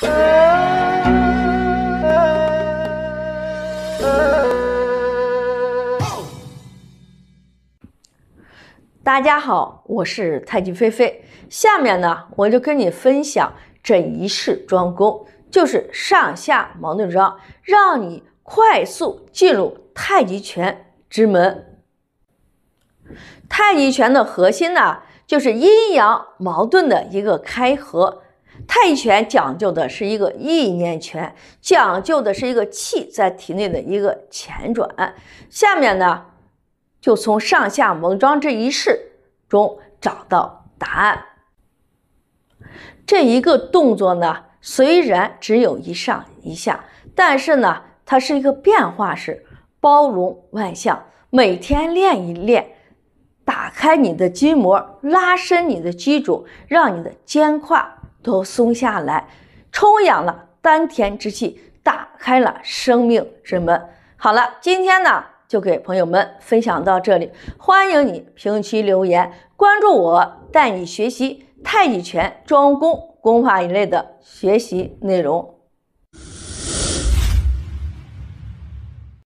大家好，我是太极菲菲。下面呢，我就跟你分享这一式桩功，就是上下矛盾桩，让你快速进入太极拳之门。太极拳的核心呢，就是阴阳矛盾的一个开合。泰拳讲究的是一个意念拳，讲究的是一个气在体内的一个前转。下面呢，就从上下蒙桩这一式中找到答案。这一个动作呢，虽然只有一上一下，但是呢，它是一个变化式，包容万象。每天练一练，打开你的筋膜，拉伸你的肌肉，让你的肩胯。都松下来，充养了丹田之气，打开了生命之门。好了，今天呢就给朋友们分享到这里，欢迎你评论区留言，关注我，带你学习太极拳、桩功、功法一类的学习内容。